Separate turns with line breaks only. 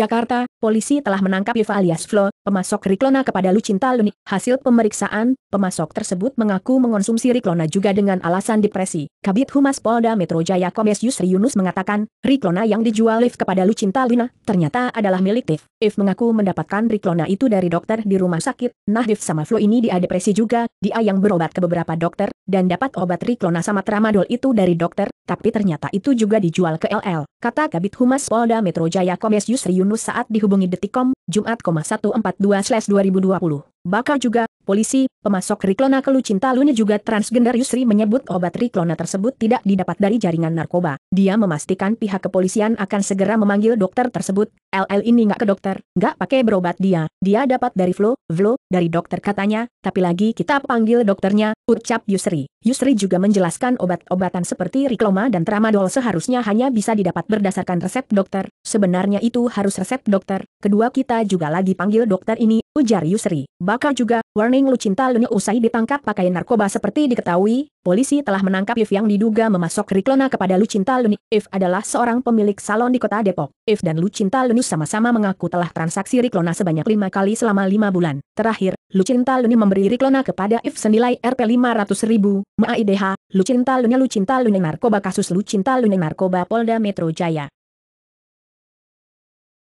Jakarta, polisi telah menangkap Yeva alias Flo, pemasok Riklona kepada Lucinta Luni. Hasil pemeriksaan, pemasok tersebut mengaku mengonsumsi Riklona juga dengan alasan depresi. Kabit Humas Polda Metro Jaya Komes Yusri Yunus mengatakan, Riklona yang dijual Liv kepada Lucinta Luna, ternyata adalah milik Tiff. If mengaku mendapatkan Riklona itu dari dokter di rumah sakit, nah If sama Flo ini dia depresi juga, dia yang berobat ke beberapa dokter, dan dapat obat Riklona sama Tramadol itu dari dokter, tapi ternyata itu juga dijual ke LL, kata Kabit Humas Polda Metro Jaya Komes Yusri Yunus saat dihubungi Detikom, Jumat 142-2020. Bakal juga, polisi, pemasok Riklona Kelucinta Luna juga transgender Yusri menyebut obat Riklona tersebut tidak didapat dari jaringan narkoba. Dia memastikan pihak kepolisian akan segera memanggil dokter tersebut. LL ini nggak ke dokter, nggak pakai berobat dia. Dia dapat dari Flo, Vlo, dari dokter katanya, tapi lagi kita panggil dokternya, ucap Yusri. Yusri juga menjelaskan obat-obatan seperti Rikloma dan Tramadol seharusnya hanya bisa didapat berdasarkan resep dokter, sebenarnya itu harus resep dokter, kedua kita juga lagi panggil dokter ini, ujar Yusri. Bakal juga, warning lu cinta Luni usai ditangkap pakai narkoba seperti diketahui, polisi telah menangkap If yang diduga memasok Riklona kepada lu cinta Luni. If adalah seorang pemilik salon di kota Depok. If dan lu cinta Luni sama-sama mengaku telah transaksi Riklona sebanyak lima kali selama lima bulan. Terakhir, Lucinta Luni memberi Riklona kepada If senilai Rp 500000 ribu, MAIDH, Lucinta Luni Lucinta Luni narkoba kasus Lucinta Luni narkoba Polda Metro Jaya.